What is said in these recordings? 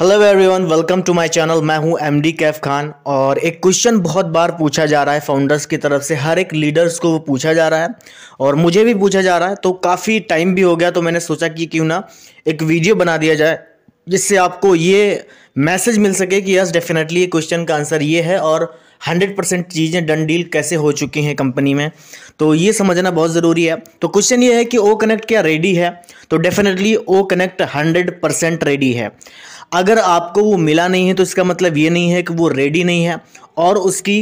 hello everyone welcome to my channel मैं हूं MD Kaif Khan और एक क्वेश्चन बहुत बार पूछा जा रहा है फाउंडर्स की तरफ से हर एक लीडर्स को वो पूछा जा रहा है और मुझे भी पूछा जा रहा है तो काफ़ी टाइम भी हो गया तो मैंने सोचा कि क्यों ना एक वीडियो बना दिया जाए जिससे आपको ये मैसेज मिल सके कि यस डेफिनेटली ये क्वेश्चन का आंसर ये है और हंड्रेड परसेंट चीज़ें डन डील कैसे हो चुकी हैं कंपनी में तो ये समझना बहुत ज़रूरी है तो क्वेश्चन ये है कि ओ कनेक्ट क्या रेडी है तो definitely O connect hundred percent ready है अगर आपको वो मिला नहीं है तो इसका मतलब ये नहीं है कि वो रेडी नहीं है और उसकी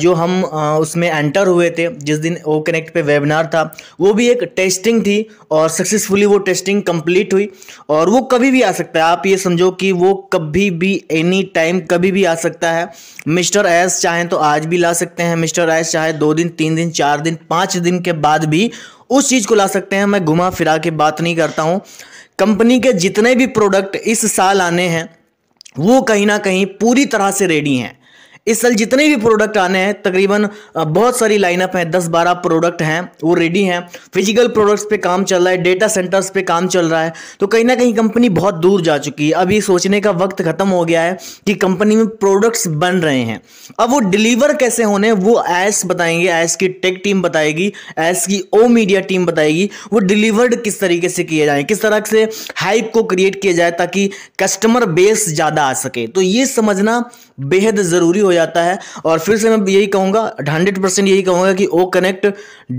जो हम उसमें एंटर हुए थे जिस दिन ओ कनेक्ट पे वेबिनार था वो भी एक टेस्टिंग थी और सक्सेसफुली वो टेस्टिंग कंप्लीट हुई और वो कभी भी आ सकता है आप ये समझो कि वो कभी भी एनी टाइम कभी भी आ सकता है मिस्टर एस चाहें तो आज भी ला सकते हैं मिस्टर एस चाहे दो दिन तीन दिन चार दिन पाँच दिन के बाद भी उस चीज़ को ला सकते हैं मैं घुमा फिरा के बात नहीं करता हूं कंपनी के जितने भी प्रोडक्ट इस साल आने हैं वो कहीं ना कहीं पूरी तरह से रेडी हैं इस साल जितने भी प्रोडक्ट आने हैं तकरीबन बहुत सारी लाइनअप है दस बारह प्रोडक्ट हैं वो रेडी हैं फिजिकल प्रोडक्ट्स पे काम चल रहा है डेटा सेंटर्स पे काम चल रहा है तो कहीं ना कहीं कंपनी बहुत दूर जा चुकी है अभी सोचने का वक्त ख़त्म हो गया है कि कंपनी में प्रोडक्ट्स बन रहे हैं अब वो डिलीवर कैसे होने वो एस बताएंगे एस की टेक टीम बताएगी एस की ओ मीडिया टीम बताएगी वो डिलीवर्ड किस तरीके से किए जाए किस तरह से हाइप को क्रिएट किया जाए ताकि कस्टमर बेस ज़्यादा आ सके तो ये समझना बेहद ज़रूरी हो हो जाता है और फिर से मैं यही कहूँगा हंड्रेड परसेंट यही कहूँगा कि O connect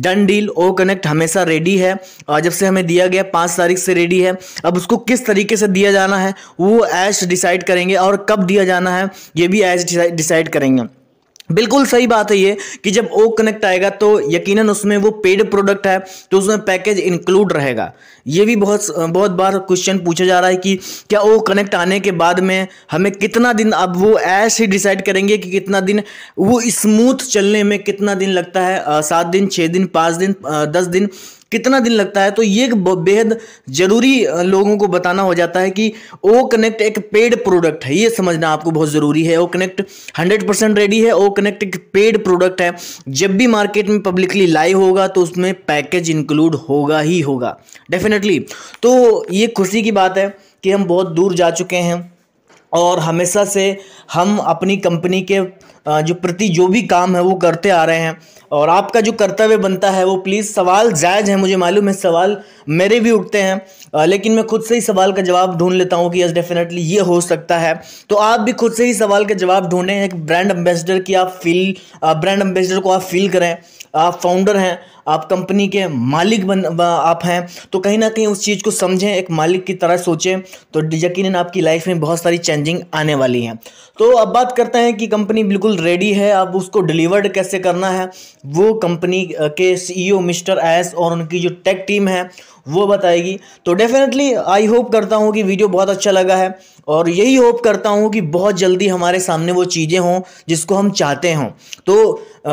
done deal O connect हमेशा रेडी है और जब से हमें दिया गया पाँच तारीख से रेडी है अब उसको किस तरीके से दिया जाना है वो ऐश डिसाइड करेंगे और कब दिया जाना है ये भी ऐश डिसाइड करेंगे बिल्कुल सही बात है ये कि जब ओ कनेक्ट आएगा तो यकीनन उसमें वो पेड प्रोडक्ट है तो उसमें पैकेज इंक्लूड रहेगा ये भी बहुत बहुत बार क्वेश्चन पूछा जा रहा है कि क्या ओ कनेक्ट आने के बाद में हमें कितना दिन अब वो ऐश ही डिसाइड करेंगे कि कितना दिन वो स्मूथ चलने में कितना दिन लगता है सात दिन छः दिन पाँच दिन दस दिन कितना दिन लगता है तो ये बेहद ज़रूरी लोगों को बताना हो जाता है कि ओ कनेक्ट एक पेड प्रोडक्ट है ये समझना आपको बहुत ज़रूरी है O connect hundred percent ready है ओ कनेक्ट एक पेड प्रोडक्ट है जब भी मार्केट में पब्लिकली लाइव होगा तो उसमें पैकेज इंक्लूड होगा ही होगा डेफिनेटली तो ये खुशी की बात है कि हम बहुत दूर जा चुके हैं और हमेशा से हम अपनी कंपनी के जो प्रति जो भी काम है वो करते आ रहे हैं और आपका जो कर्तव्य बनता है वो प्लीज़ सवाल जायज़ है मुझे मालूम है सवाल मेरे भी उठते हैं लेकिन मैं खुद से ही सवाल का जवाब ढूंढ लेता हूँ कि यस डेफिनेटली ये हो सकता है तो आप भी खुद से ही सवाल का जवाब ढूंढें एक ब्रांड एम्बेसडर की आप फील ब्रांड एम्बेसडर को आप फील करें आप फाउंडर हैं आप कंपनी के मालिक बन आप हैं तो कहीं ना कहीं उस चीज़ को समझें एक मालिक की तरह सोचें तो यकीन आपकी लाइफ में बहुत सारी चेंजिंग आने वाली हैं तो अब बात करते हैं कि कंपनी बिल्कुल बिल्कुल रेडी है अब उसको डिलीवर्ड कैसे करना है वो कंपनी के सीईओ e मिस्टर एस और उनकी जो टेक टीम है वो बताएगी तो डेफिनेटली आई होप करता हूँ कि वीडियो बहुत अच्छा लगा है और यही होप करता हूँ कि बहुत जल्दी हमारे सामने वो चीज़ें हों जिसको हम चाहते हों तो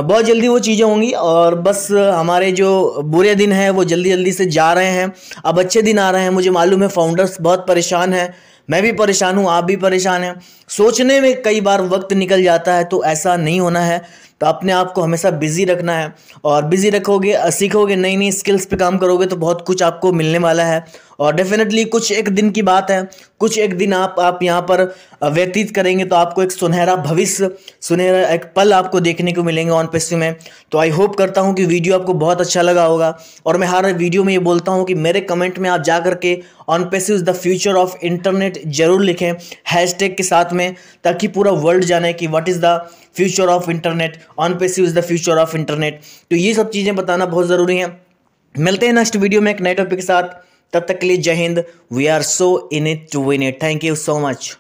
बहुत जल्दी वो चीज़ें होंगी और बस हमारे जो बुरे दिन हैं वो जल्दी जल्दी से जा रहे हैं अब अच्छे दिन आ रहे हैं मुझे मालूम है फाउंडर्स बहुत परेशान हैं मैं भी परेशान हूँ आप भी परेशान हैं सोचने में कई बार वक्त निकल जाता है तो ऐसा नहीं होना है तो अपने आप को हमेशा बिज़ी रखना है और बिज़ी रखोगे सीखोगे नई नई स्किल्स पे काम करोगे तो बहुत कुछ आपको मिलने वाला है और डेफिनेटली कुछ एक दिन की बात है कुछ एक दिन आप आप यहाँ पर व्यतीत करेंगे तो आपको एक सुनहरा भविष्य सुनहरा एक पल आपको देखने को मिलेंगे ऑन पेस्यू में तो आई होप करता हूँ कि वीडियो आपको बहुत अच्छा लगा होगा और मैं हर वीडियो में ये बोलता हूँ कि मेरे कमेंट में आप जा करके Onpassive is the future of internet जरूर लिखें हैश के साथ में ताकि पूरा वर्ल्ड जाने कि what is the future of internet Onpassive is the future of internet तो ये सब चीज़ें बताना बहुत ज़रूरी है मिलते हैं नेक्स्ट वीडियो में एक नए टॉपिक के साथ तब तक के लिए जय Hind we are so in it to win it thank you so much